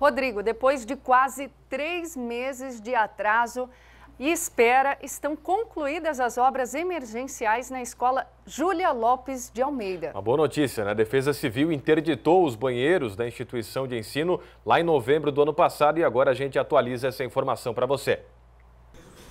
Rodrigo, depois de quase três meses de atraso e espera, estão concluídas as obras emergenciais na escola Júlia Lopes de Almeida. Uma boa notícia, né? A Defesa Civil interditou os banheiros da instituição de ensino lá em novembro do ano passado e agora a gente atualiza essa informação para você.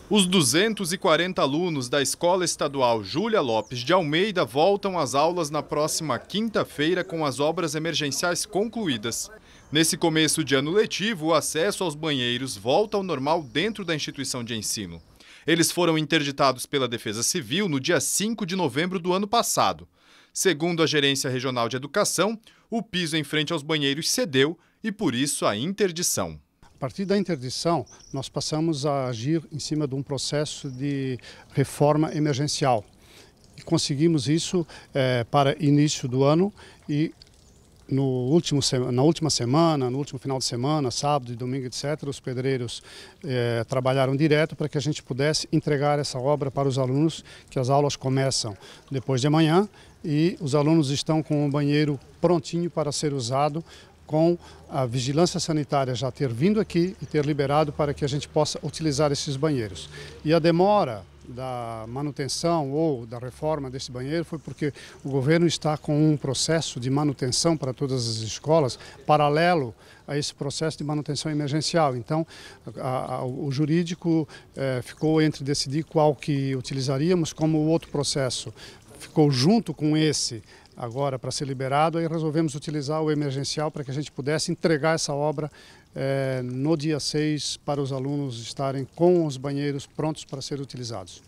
Os 240 alunos da Escola Estadual Júlia Lopes de Almeida voltam às aulas na próxima quinta-feira com as obras emergenciais concluídas. Nesse começo de ano letivo, o acesso aos banheiros volta ao normal dentro da instituição de ensino. Eles foram interditados pela Defesa Civil no dia 5 de novembro do ano passado. Segundo a Gerência Regional de Educação, o piso em frente aos banheiros cedeu e, por isso, a interdição. A partir da interdição, nós passamos a agir em cima de um processo de reforma emergencial. conseguimos isso é, para início do ano e no último, na última semana, no último final de semana, sábado e domingo, etc., os pedreiros eh, trabalharam direto para que a gente pudesse entregar essa obra para os alunos, que as aulas começam depois de amanhã e os alunos estão com o banheiro prontinho para ser usado com a vigilância sanitária já ter vindo aqui e ter liberado para que a gente possa utilizar esses banheiros. E a demora da manutenção ou da reforma desse banheiro foi porque o governo está com um processo de manutenção para todas as escolas paralelo a esse processo de manutenção emergencial. Então, a, a, o jurídico eh, ficou entre decidir qual que utilizaríamos como o outro processo. Ficou junto com esse agora para ser liberado, aí resolvemos utilizar o emergencial para que a gente pudesse entregar essa obra é, no dia 6 para os alunos estarem com os banheiros prontos para serem utilizados.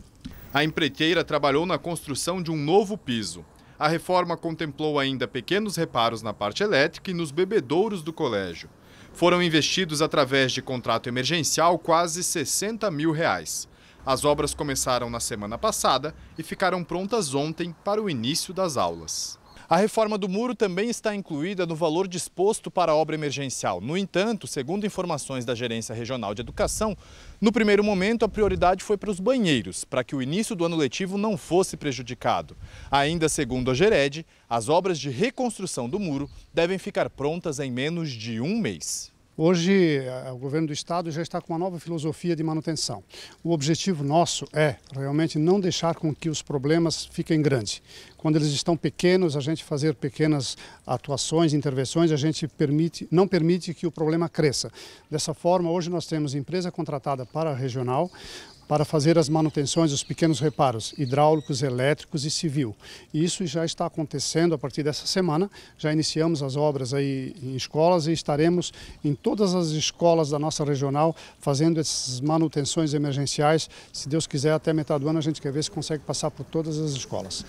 A empreiteira trabalhou na construção de um novo piso. A reforma contemplou ainda pequenos reparos na parte elétrica e nos bebedouros do colégio. Foram investidos através de contrato emergencial quase 60 mil reais. As obras começaram na semana passada e ficaram prontas ontem para o início das aulas. A reforma do muro também está incluída no valor disposto para a obra emergencial. No entanto, segundo informações da Gerência Regional de Educação, no primeiro momento a prioridade foi para os banheiros, para que o início do ano letivo não fosse prejudicado. Ainda segundo a Gered, as obras de reconstrução do muro devem ficar prontas em menos de um mês. Hoje, eh, o governo do estado já está com uma nova filosofia de manutenção. O objetivo nosso é realmente não deixar com que os problemas fiquem grandes. Quando eles estão pequenos, a gente fazer pequenas atuações, intervenções, a gente permite, não permite que o problema cresça. Dessa forma, hoje nós temos empresa contratada para a regional, para fazer as manutenções, os pequenos reparos hidráulicos, elétricos e civil. E isso já está acontecendo a partir dessa semana. Já iniciamos as obras aí em escolas e estaremos em todas as escolas da nossa regional fazendo essas manutenções emergenciais. Se Deus quiser, até metade do ano a gente quer ver se consegue passar por todas as escolas.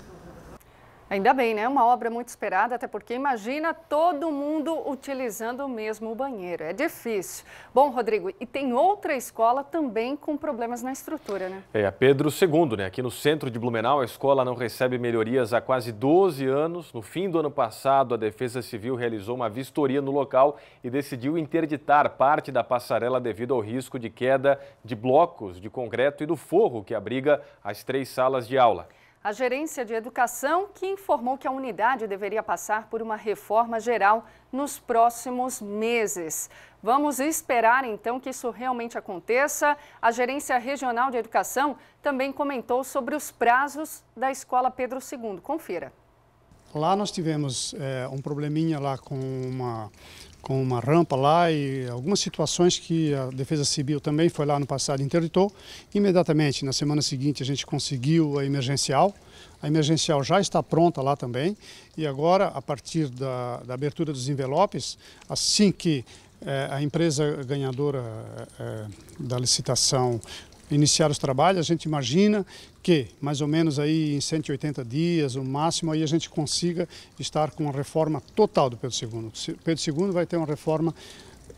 Ainda bem, né? Uma obra muito esperada, até porque imagina todo mundo utilizando o mesmo banheiro. É difícil. Bom, Rodrigo, e tem outra escola também com problemas na estrutura, né? É, a Pedro II, né? Aqui no centro de Blumenau, a escola não recebe melhorias há quase 12 anos. No fim do ano passado, a Defesa Civil realizou uma vistoria no local e decidiu interditar parte da passarela devido ao risco de queda de blocos de concreto e do forro que abriga as três salas de aula a Gerência de Educação, que informou que a unidade deveria passar por uma reforma geral nos próximos meses. Vamos esperar então que isso realmente aconteça. A Gerência Regional de Educação também comentou sobre os prazos da Escola Pedro II. Confira. Lá nós tivemos é, um probleminha lá com uma com uma rampa lá e algumas situações que a Defesa Civil também foi lá no passado e interditou. Imediatamente, na semana seguinte, a gente conseguiu a emergencial. A emergencial já está pronta lá também e agora, a partir da, da abertura dos envelopes, assim que eh, a empresa ganhadora eh, eh, da licitação iniciar os trabalhos, a gente imagina que mais ou menos aí em 180 dias, o máximo, aí a gente consiga estar com a reforma total do Pedro II. Pedro II vai ter uma reforma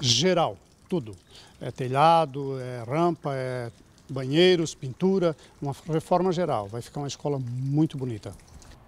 geral, tudo. É telhado, é rampa, é banheiros, pintura, uma reforma geral. Vai ficar uma escola muito bonita.